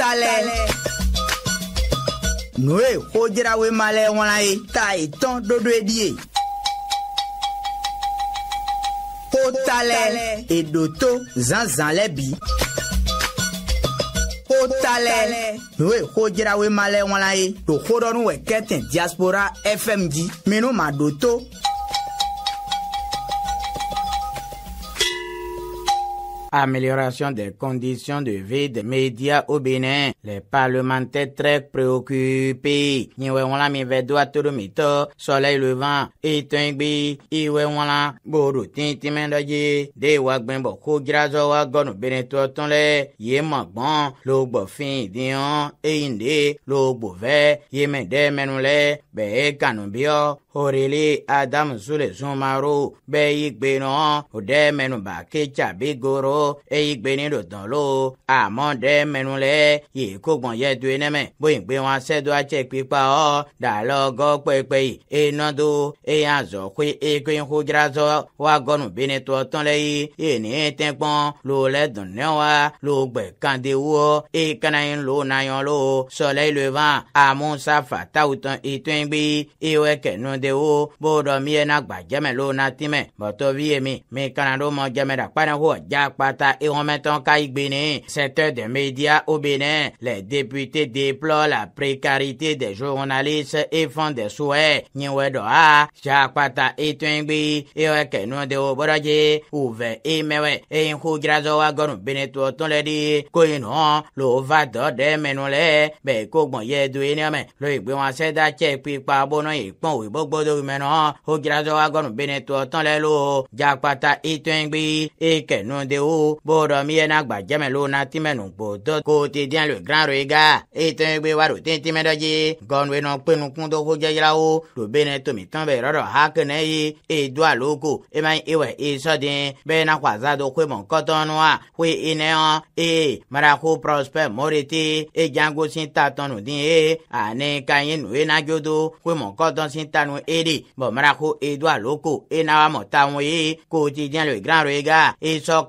talẹ. nùwé eh, kó jirawe malẹ wọn la ye ta ìtàn dodo edi ye. kó talẹ èdò tó zanzan lẹ bi. kó talẹ nùwé eh, kó jirawe malẹ wọn la ye tòkó dọnu wẹ kẹtẹ diaspora fm di minnu ma do tó. amélioration des conditions de vie des médias au Bénin. Les parlementaires très préoccupés. Niwe wala mi vedwa toro mito, soleil levant, itengbi, iwe wala, boru tintimendoji, de wagben boku girazo wagonu Bénin totonle, ye magbon, logbo fin dion, e inde, logbo ve, ye mende menule, be e kanubio, orele adam zule zumaro, be yikbe no, ode menuba kecha bigoro, eyi gbeni ɖo dɔn lo amɔ ɖe mɛnu lɛ yi ko gbɔn yɛ doe nɛmɛ boyi gbe wɔn asɛ do atsɛ kpikpa ɔ dalɔ gɔ kpɛkpɛ yi enɔ do eya zɔ koe eko yi ko dzra zɔ wa gɔnu bene tɔ tɔn lɛ yi yi ni tɛ kpɔn lo lɛ dɔn nɛ wa lo gbɛ kande wo ekana yi lo na lo sɔlɛ yi lo van amusa fatawu tɔn itɔn yi gbe ewɛ kɛnu de wo bo dɔ miɛ na gbadzɛmɛ lo na timɛ bɔtɔ vi ye mi mi kana do mɔ jɛmɛ da ne ho dza kpa. Ouattara et Romain Bénin, secteur des médias au Bénin. Les députés déplorent la précarité des journalistes et font des souhaits. Nyewedoa, Jakwata et Twengbi, et Oekeno de Oboraje, Ouve et Mewe, et Nkugrazo Wagon Benetwa Tonledi, le Lovado de Menole, Bekogbon Yeduiname, Loïgbon Seda Chepi Pabono, Ikpon Wibogbodo Menon, Ograzo Wagon Benetwa Tonlelo, Jakwata et Twengbi, et Keno de wo bo ɖɔ miɛ na gbadzeme lo na tìmɛ nu gbɔ dɔ ko te diɛ lo gran ro yi ga eye tɛn gbe wa ɖo te tìmɛ dɔ dzi gɔnue nɔ kpenu kun do ko dzedzra wo ɖo be ne tomi tɔn bɛ rɔrɔ ha ke ne ye eye do alo ko ema ye ewɛ eye sɔden bɛ na kɔ aza do ko mɔ kɔtɔn nua ko ye ene prosper morete e django si ta ane kanyi nu ye na jodo ko mɔ kɔtɔn si ta nu e de bɔn mara ko e do alo ko e gran ro ga e sɔ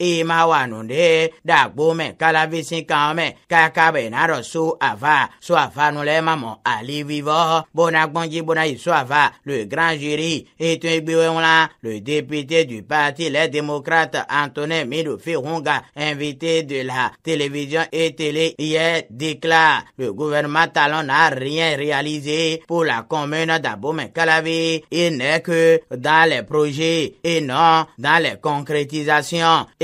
le ali le grand jury est un là le député du parti les démocrates Antonin Milo Firunga, invité de la télévision et télé hier déclare le gouvernement Talon n'a rien réalisé pour la commune d'Abomey Calavi. il n'est que dans les projets et non dans les concrétisations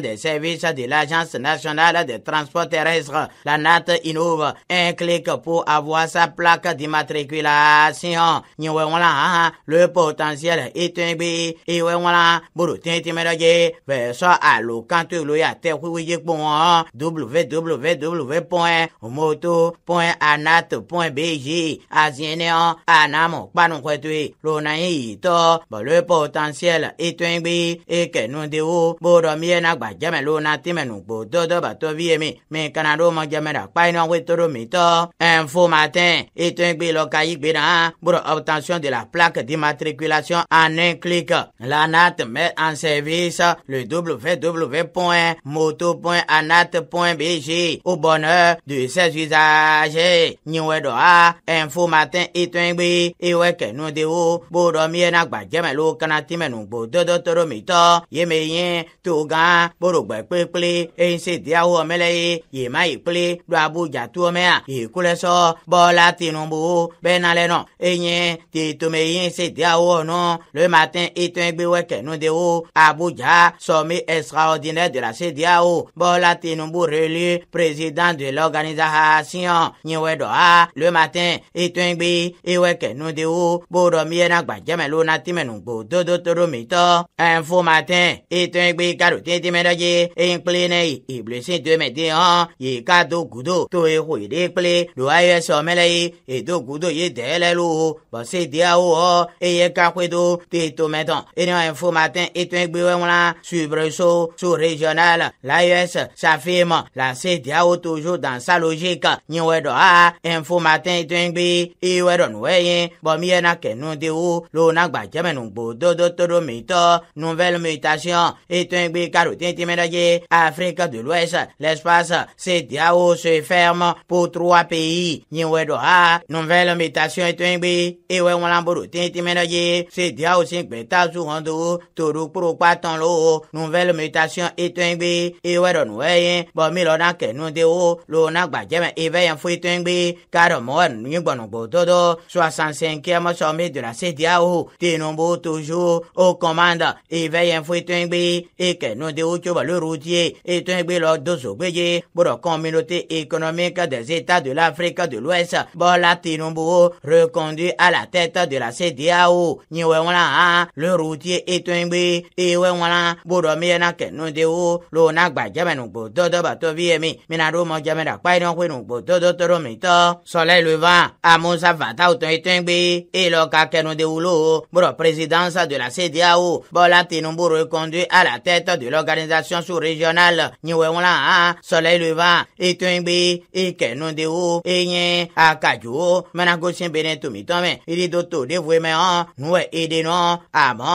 des services de l'Agence nationale des transports terrestres. La NAT innove un clic pour avoir sa plaque d'immatriculation. Hein, hein, le potentiel est un bé. Et voilà, Burutin Timeroye, verso à l'Ocantuloya Terroye.com, www.moto.anat.bg, hein, Azienéan, Anamo, Panonquetui, Lonaïto, le potentiel est un bé, et que nous devons, Boromir, na gba jẹmẹ ló na tẹmẹ nùgbò dọdọ bàtọ bí yẹmi mi kana ɖo mọ jẹmẹ rà kpa iná wé tóró mi tọ. info matin ètò ìgbé lọ ka yí gbé náà pour obtention de la plaque d'immatriculation en un clic la nat met en service le www.moto.anat.bg au bonheur de ses usagers. nyiwe dɔ a info matin ètò ìgbé ìwé e kẹnu de wo bó mi yẹn na gba jẹmẹ ló kana tẹmẹ nùgbò dọdọ tóró mi tọ yẹmẹ yẹn tó gan. ma borogbe kpekple eyi se diawo mele ye yema yi kple do abuja to mea yi kule sɔ bɔla tinubu bɛna lɛ nɔ enye tetome yi se diawo nɔ le matin etɔn gbewe kɛnu de wo abuja sɔmi extraordinaire de la se diawo bɔla tinubu relu président de l'organisation nyiwe dɔ ha le matin etɔn gbe ewe kɛnu de wo borɔ miɛ lona timɛnugbo dodo toro mitɔ info matin etɔn gbe karote timeɖedzi eyi kple ne yi iblisi dome de hã yi ka do gudo to ye ho yi de kple do ayɛ sɔmɛ le ye edo gudo ye dɛ lɛ lo bɔsi diawo hɔ eye kakoe do te tome tɔn eni hã efo matin etɔn egbe wɛ ŋlã subreso so regional la us safima la se diawo tojo dans sa logique nyiwɛ dɔ ha info matin etɔn egbe iwɛ dɔ nuwɛ ye nouvelle mutation etɔn egbe karo. maritime Afrique de l'Ouest, l'espace CDAO se ferme pour trois pays. Niwedoha, nouvelle mutation et Twingbi, et Wewalamboro Tintimenaye, CDAO 5 beta pas ton l'eau nouvelle mutation et Twingbi, et Wedonway, Bomilona Kenundeo, Lona Bajem Eveil en Fouet Twingbi, beau dodo 65e sommet de la CDAO, nombreux toujours aux commandes, Eveil en Fouet Twingbi, et nous ameɖewo tso baloru ŋutie eye tó ń gbé lọ dozo gbéje gbọdọ̀ communauté économique des états de l'afrique de l'ouest bọ́lá tinubu reconduit à la tête de la cdao nyiwe wọn hã lóru ŋutie eye tó ń gbé ewe wọn hã gbọdọ̀ miyana kẹnu de wo ló na gba jẹmẹnugbó dọdọ bàtọ bí yẹmi mina ɖo mọ jẹmẹdà kpayi náà kpenugbó dọdọ tọrọ mi tọ sọlẹ lóva amusa fataw tó ń tó ń gbé eye lọ ka kẹnu de wolo gbọdọ̀ présidence de la cdao bọ́lá tinubu reconduit à la tête de l'organisation organisation sous-régionale nyiwɛŋlã hã soleil levant etɔegbe ekɛnudewo enye akadzo mena gosi bene tomitɔmɛ irido to devoemɛ hã nuwɛ edenɔ amɔ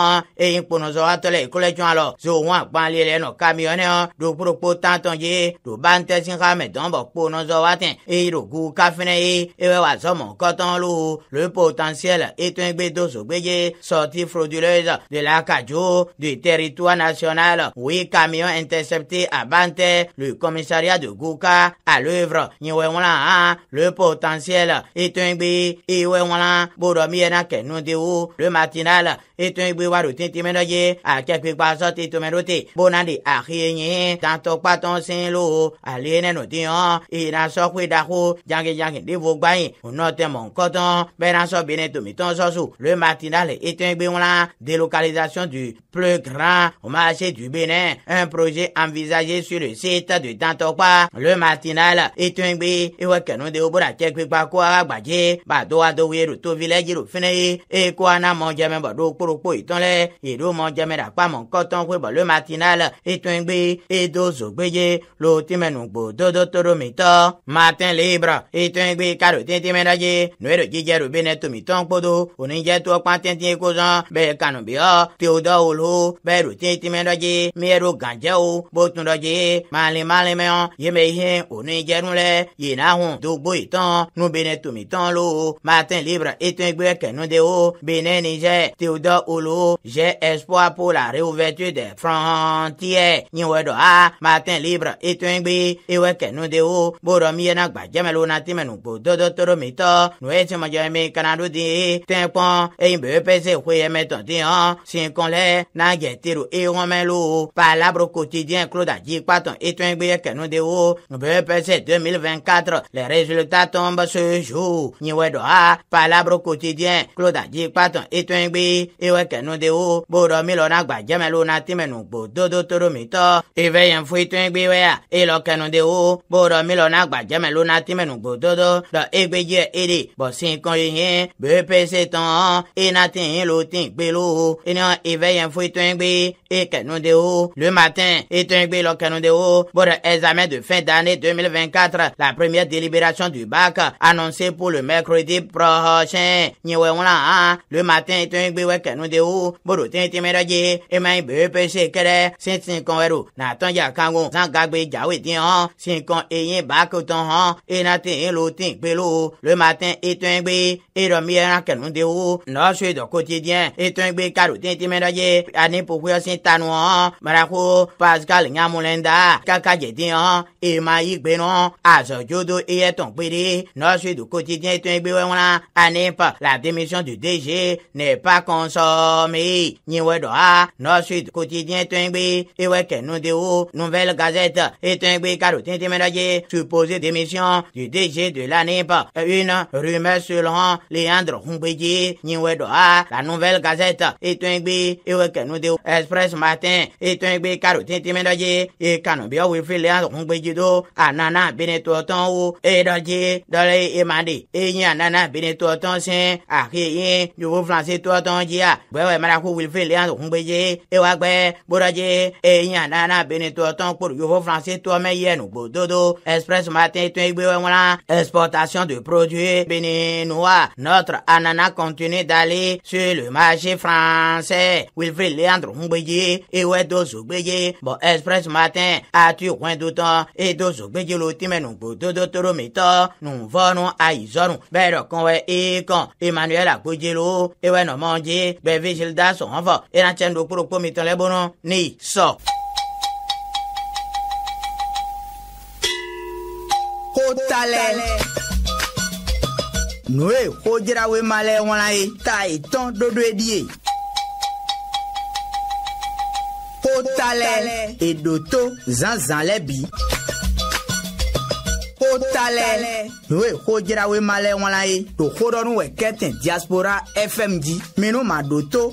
eyi kponɔzɔ atɔlɛ ekolɛ tsɔn alɔ zowu akpali lɛ nɔ kamiyɔnɛ hã ɖokpokpo tãtɔnje ɖobantɛsi xamɛ dɔnbɔ kponɔzɔ watɛ eyi ɖogu kafinɛ ye ewɛ wazɔmɔ kɔtɔn lo le potentiel etɔegbe dozogbedze sortie frauduleuse de la l'akadzo du territoire national oui Camion intercepté à Banter, le commissariat de Gouka à l'œuvre. Le potentiel est un bé, et le matinal est un bé, waro tintimenoye, à quelques passotes et tomerote, bonandi à rien, tanto paton sin lo, aliene no dion, et na sokwe dako, yangi yangi de vogbain, ou note mon coton, ben sort so bene tomiton sosu, le matinal est un bé, délocalisation du plus grand marché du Bénin, un projet envisagé sur le site de Tantokwa, le matinal, et un bé, et ouais, de oubou la tchèque, quoi, quoi, bagé, bado, ado, oué, tout village, et roufine, et quoi, e n'a mon jamais, bado, pourou, pou, et ton lè, et rou, mon jamais, pas mon coton, oué, le matinal, et un bé, et dos, oubouillé, l'autre, mais nous, matin libre, et un bé, car, t'es, t'es, ménagé, nous, le gigé, roubé, net, tout, miton, podo, ou, n'y, j'ai, toi, quoi, t'es, t'es, cousin, bé, canon, bé, oh, t'es, ou, d'oulou, bé, roubé, t'es, ɖo gãdze wo bó tún dɔ dze malimalimɛɔ yéme ihe ònú ìjẹun lɛ yìnyɛn ahùn dogbo ìtàn nubene tomitɔn lo martin libre ètò ìgbé kẹnu de wo benin niger théodore olo j'ai espoir pour la réouverture des frontières nyiwɛ dɔ a martin libre ètò ìgbé ìwɛ e kẹnu de wo bó dɔ miyɛn gbàjɛmɛ lo na tìmɛ nùgbò dɔdɔ tóró mi tɔ nù ẹ e ti mɔjɔ mi kanadu di tẹ́ pɔn eyín bèbè pèsè ìwé yẹmẹ tọ̀tí hàn sí kọ́lẹ́ náà jẹ́ tèrò ẹ̀ e wọ́n mẹ́ lo pa. Palabre quotidien Claude Adjipaton et Twengbe Kenodeo. BPC 2024, les résultats tombent ce jour. Niwedoa, Palabre quotidien Claude Adjipaton et Twengbe nous Kenodeo. Bodo Milona Gbajemeluna Timenugbo Dodo Toromito. Éveille un fouet Twengbe Wea. Elo Kenodeo. Bodo Milona Gbajemeluna Timenugbo Dodo. Do Egbeye Ede. Bossin Konyen. BPC Ton. Enatin Lotin Gbelo. Enion Éveille un que nous Ekenodeo. Le matin, de Lokanondeo pour examen de fin d'année 2024, la première délibération du bac annoncée pour le mercredi prochain. Hein. Le matin, de haut pour le tintimeraje et même BPC Kere, Saint-Sinconero, Nathan Yakango, Zangagbe Jawetian, Sinkon Eyen Bakotan, et Nathan Lotin Belo. Le matin, Etengue et Romiera Kanondeo, notre quotidien, Etengue Karotin Timeraje, Anne Pokuya Saint-Tanoan, hein. Sakho, Pascal Nyamulenda, Kaka Diédian, Emmaïk Benon, Judo et Eton Bidi. Nord Sud du quotidien Eton a Anepa, la démission du DG n'est pas consommée. Niwedoa, Nord Sud quotidien Eton Bé, Eweke Nondeo, Nouvelle Gazette, Eton Bé Karotin Teménagier, supposé démission du DG de l'ANEPA. Une rumeur selon Léandre Humbédi, Niwedoa, la Nouvelle Gazette, Eton Bé, Eweke Nondeo, Express Matin, megbe karo tintimi dɔ dzi ye kanu bi ɔwi fi le azɔkun gbedzi do anana bene tɔ tɔn wo eye dɔ dzi dɔle ema de eye anana bene tɔ tɔn sɛn ake ye yovo filanse tɔ tɔn dzia gbɛwɛ mara ko wuli fi le azɔkun gbedzi ewa gbɛ gbɔdɔ dzi eye anana bene tɔ tɔn kpɔdo yovo filanse tɔ yé. yɛ nugbo dodo express matin tɔn igbe wɛ ŋlã exportation de produits béninois notre anana continue d'aller sur le marché français wilfrid leandro ngbedzi ewɛ dozo zogbeje bɔ express matin atu xɔɛdotɔn edo zogbeje lo timɛnu gbododo toro mitɔ nuvɔnu ayizɔnu bɛɛ dɔ kɔn wɛ ekɔn emmanuel agbodze lo ewɛ nɔmɔdze bɛɛ vigil da sɔhɔnfɔ enatsɛ ŋdo kpɔrɔkpɔ mitɔ lɛ bonu ni sɔ. kó talẹ̀ nùyé kó jẹ́ra wé malẹ̀ wọn la ye ta ìtàn dodo ye di ye. Kotalẹ edoto zanzan lẹbi. Kotalẹ nùwé kódjirawe malẹ̀ wọn la ye. Tòkó dọ́nu wẹ̀ kẹ́tẹ̀ diaspora FM di. Minnu ma do to